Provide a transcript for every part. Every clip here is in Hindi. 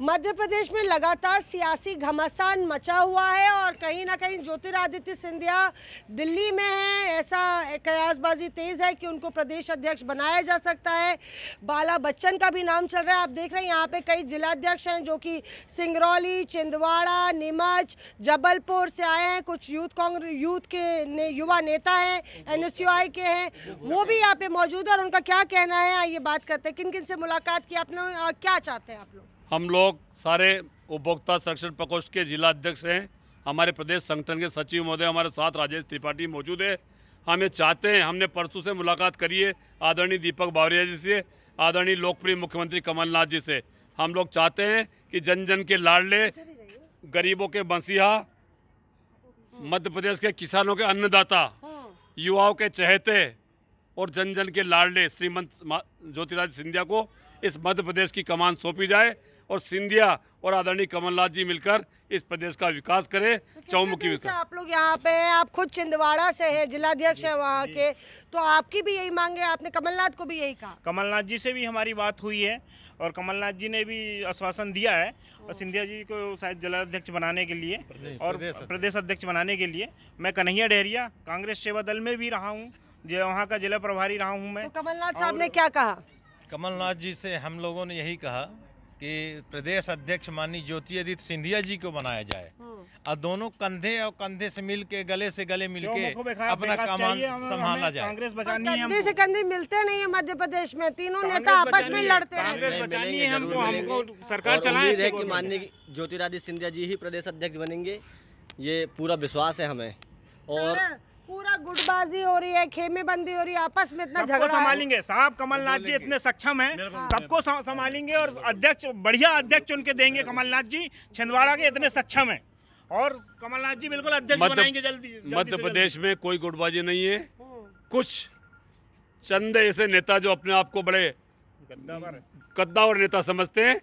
मध्य प्रदेश में लगातार सियासी घमासान मचा हुआ है और कहीं ना कहीं ज्योतिरादित्य सिंधिया दिल्ली में है ऐसा कयासबाजी तेज़ है कि उनको प्रदेश अध्यक्ष बनाया जा सकता है बाला बच्चन का भी नाम चल रहा है आप देख रहे हैं यहाँ पे कई जिलाध्यक्ष हैं जो कि सिंगरौली छिंदवाड़ा नीमच जबलपुर से आए हैं कुछ यूथ कांग्रेस यूथ के ने, युवा नेता हैं एन के हैं वो भी यहाँ पे मौजूद है और उनका क्या कहना है ये बात करते हैं किन किन से मुलाकात की आप लोग क्या चाहते हैं आप लोग हम लोग सारे उपभोक्ता संरक्षण प्रकोष्ठ के जिला अध्यक्ष हैं हमारे प्रदेश संगठन के सचिव महोदय हमारे साथ राजेश त्रिपाठी मौजूद है हम ये चाहते हैं हमने परसों से मुलाकात करी है आदरणीय दीपक बावरिया जी से आदरणीय लोकप्रिय मुख्यमंत्री कमलनाथ जी से हम लोग चाहते हैं कि जन जन के लाडले गरीबों के बंसीहा मध्य प्रदेश के किसानों के अन्नदाता युवाओं के चहेते और जन जन के लाडले श्रीमंत ज्योतिराज सिंधिया को इस मध्य प्रदेश की कमान सौंपी जाए और सिंधिया और आदरणीय कमलनाथ जी मिलकर इस प्रदेश का विकास करें तो चौमुखी विकास आप लोग यहाँ पे हैं आप खुद छिंदवाड़ा से हैं जिलाध्यक्ष हैं वहाँ के तो आपकी भी यही मांगे आपने कमलनाथ को भी यही कहा कमलनाथ जी से भी हमारी बात हुई है और कमलनाथ जी ने भी आश्वासन दिया है और सिंधिया जी को शायद जिलाध्यक्ष बनाने के लिए और प्रदेश अध्यक्ष बनाने के लिए मैं कन्हैया डेहरिया कांग्रेस सेवा दल में भी रहा हूँ वहाँ का जिला प्रभारी रहा हूँ मैं तो कमलनाथ साहब ने क्या कहा कमलनाथ जी से हम लोगों ने यही कहा कि प्रदेश अध्यक्ष माननीय ज्योतिरादित्य सिंधिया जी को बनाया जाए हाँ। और दोनों कंधे और कंधे से मिल के गले से गले मिल के अपना काम संभाला जाए कांग्रेस बचानी कंधे से कंधे मिलते नहीं है मध्य प्रदेश में तीनों नेता आपस में लड़ते हैं हमको हमको सरकार चलाए है कि माननीय ज्योतिरादित्य सिंधिया जी ही प्रदेश अध्यक्ष बनेंगे ये पूरा विश्वास है हमें और हाँ। पूरा गुटबाजी हो रही है खेमेबंदी हो रही है आपस में इतना झगड़ा संभालेंगे साहब कमलनाथ जी इतने सक्षम हैं सबको संभालेंगे और अध्यक्ष बढ़िया अध्यक्ष चुन के देंगे कमलनाथ जी छिंदवाड़ा के इतने सक्षम हैं और कमलनाथ जी बिल्कुल अध्यक्ष बनाएंगे जल्दी मध्य प्रदेश में कोई गुटबाजी नहीं है हाँ। कुछ चंद ऐसे नेता जो अपने आप को बड़े कद्दावर नेता समझते हैं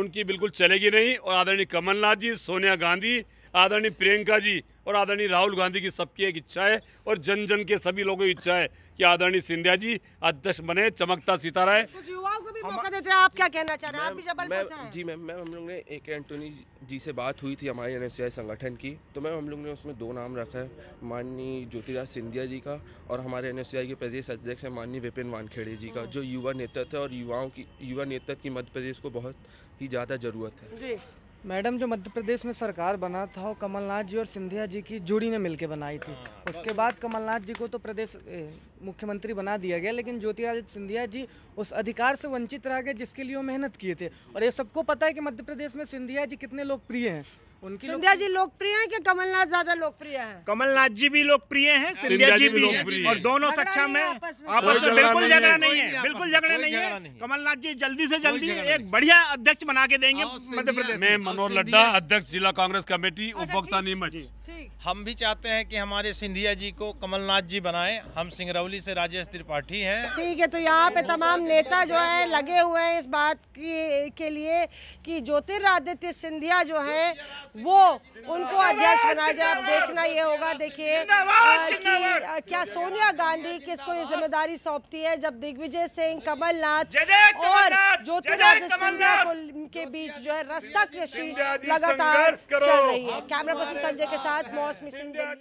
उनकी बिल्कुल चलेगी नहीं और आदरणीय कमलनाथ जी सोनिया गांधी आदरणीय प्रियंका जी और आदरणीय राहुल गांधी की सबकी एक इच्छा है और जन जन के सभी लोगों की इच्छा है कि आदरणीय सिंधिया जी अध्यक्ष बने चमकता सितारा है आप क्या कहना चाह रहे हैं जी मैम मैम हम लोग ने ए के एंटोनी जी से बात हुई थी हमारे एन संगठन की तो मैम हम लोग ने उसमें दो नाम रखा है माननीय ज्योतिराज सिंधिया जी का और हमारे एन के प्रदेश अध्यक्ष है माननीय विपिन वानखेड़े जी का हाँ। जो युवा नेतृत्व है और युवाओं की युवा नेतृत्व की मध्य प्रदेश को बहुत ही ज़्यादा ज़रूरत है मैडम जो मध्य प्रदेश में सरकार बना था वो कमलनाथ जी और सिंधिया जी की जोड़ी ने मिलकर बनाई थी हाँ, उसके बाद कमलनाथ जी को तो प्रदेश मुख्यमंत्री बना दिया गया लेकिन ज्योतिरादित्य सिंधिया जी उस अधिकार से वंचित रह गए जिसके लिए वो मेहनत किए थे और ये सबको पता है कि मध्य प्रदेश में सिंधिया जी कितने लोकप्रिय हैं उनकी सिंधिया जी लोकप्रिय हैं कि कमलनाथ ज्यादा लोकप्रिय हैं कमलनाथ जी भी लोकप्रिय हैं सिंधिया जी भी लोकप्रिय और दोनों सक्षम है आपस में बिल्कुल झगड़ा नहीं है बिल्कुल झगड़ा नहीं है कमलनाथ जी जल्दी से जल्दी एक बढ़िया अध्यक्ष बना के देंगे मध्य प्रदेश में मनोहर लड्डा अध्यक्ष जिला कांग्रेस कमेटी अच्छा, उपभोक्ता नीमच हम भी चाहते हैं कि हमारे सिंधिया जी को कमलनाथ जी बनाए हम सिंगरौली से राजेश त्रिपाठी हैं ठीक है तो यहाँ पे तमाम नेता जो है लगे हुए हैं इस बात के लिए कि ज्योतिरादित्य सिंधिया जो है वो उनको अध्यक्ष बना जाए आप देखना ये होगा देखिए कि क्या सोनिया गांधी किसको ये जिम्मेदारी सौंपती है जब दिग्विजय सिंह कमलनाथ और ज्योतिरादित्य सिंधिया के बीच जो है रस्सा लगातार चल रही है कैमरा पर्सन संजय के साथ मौसमी सिंह